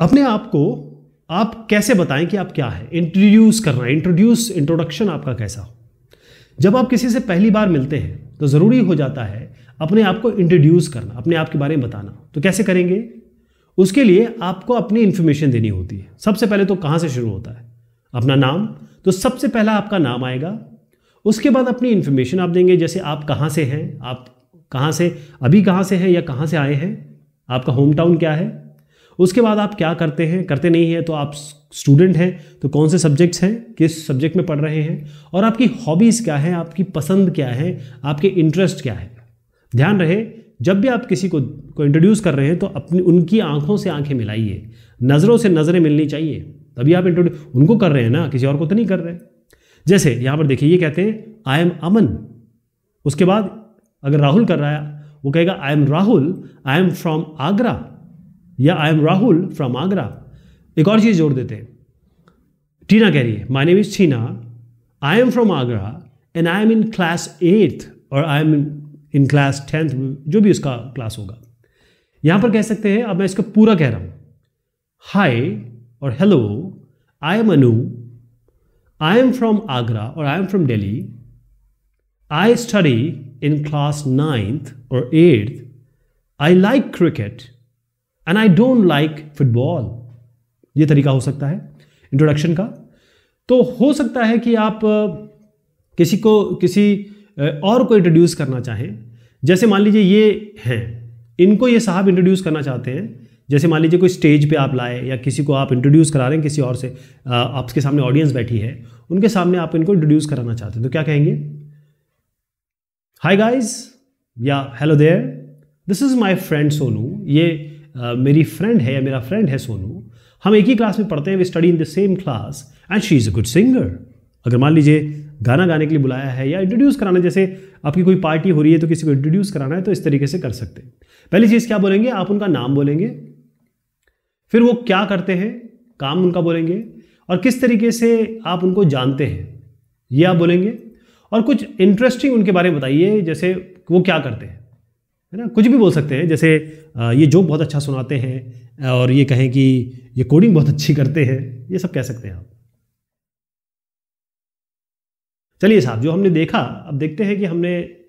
अपने आप को आप कैसे बताएं कि आप क्या है इंट्रोड्यूस करना इंट्रोड्यूस इंट्रोडक्शन आपका कैसा हो जब आप किसी से पहली बार मिलते हैं तो ज़रूरी हो जाता है अपने आप को इंट्रोड्यूस करना अपने आप के बारे में बताना तो कैसे करेंगे उसके लिए आपको अपनी इंफॉर्मेशन देनी होती है सबसे पहले तो कहाँ से शुरू होता है अपना नाम तो सबसे पहला आपका नाम आएगा उसके बाद अपनी इंफॉर्मेशन आप देंगे जैसे आप कहाँ से हैं आप कहाँ से अभी कहाँ से हैं या कहाँ से आए हैं आपका होम टाउन क्या है उसके बाद आप क्या करते हैं करते नहीं है तो आप स्टूडेंट हैं तो कौन से सब्जेक्ट्स हैं किस सब्जेक्ट में पढ़ रहे हैं और आपकी हॉबीज़ क्या है आपकी पसंद क्या है आपके इंटरेस्ट क्या है ध्यान रहे जब भी आप किसी को को इंट्रोड्यूस कर रहे हैं तो अपनी उनकी आंखों से आंखें मिलाइए नज़रों से नज़रें मिलनी चाहिए तभी आप इंट्रोड्यूस उनको कर रहे हैं ना किसी और को तो नहीं कर रहे जैसे यहाँ पर देखिए ये कहते हैं आई एम अमन उसके बाद अगर राहुल कर रहा है वो कहेगा I am Rahul I am from Agra या I am Rahul from Agra एक और चीज़ जोड़ देते हैं टीना कह रही है my name is Tina I am from Agra and I am in class eighth और I am in class tenth जो भी उसका क्लास होगा यहां पर कह सकते हैं अब मैं इसका पूरा कह रहा हूं हाय और hello I am Anu I am from Agra और I am from Delhi I study in class ninth और eighth I like cricket and I don't like football ये तरीका हो सकता है इंट्रोडक्शन का तो हो सकता है कि आप किसी को किसी और को इंट्रोड्यूस करना चाहें जैसे मान लीजिए ये हैं इनको ये साहब इंट्रोड्यूस करना चाहते हैं जैसे मान लीजिए कोई स्टेज पे आप लाए या किसी को आप इंट्रोड्यूस करा रहे हैं किसी और से आपके सामने ऑडियंस बैठी है उनके सामने आप इनको इंट्रोड्यूस कराना चाहते हैं तो क्या कहेंगे हाय गाइस या hello there this is my friend Sonu ये मेरी फ्रेंड है या मेरा फ्रेंड है सोनू हम एक ही क्लास में पढ़ते हैं we study in the same class and she is a good singer अगर मान लीजिए गाना गाने के लिए बुलाया है या इंट्रोड्यूस कराना जैसे आपकी कोई पार्टी हो रही है तो किसी को इंट्रोड्यूस कराना है तो इस तरीके से कर सकते हैं पहली चीज़ क्या बोलेंगे आप उनका नाम बोलेंगे फिर वो क्या करते हैं काम उनका बोलेंगे और किस तरीके से आप उनको जानते हैं ये आप बोलेंगे और कुछ इंटरेस्टिंग उनके बारे में बताइए जैसे वो क्या करते हैं है ना कुछ भी बोल सकते हैं जैसे ये जोक बहुत अच्छा सुनाते हैं और ये कहें कि ये कोडिंग बहुत अच्छी करते हैं ये सब कह सकते हैं आप चलिए साहब जो हमने देखा अब देखते हैं कि हमने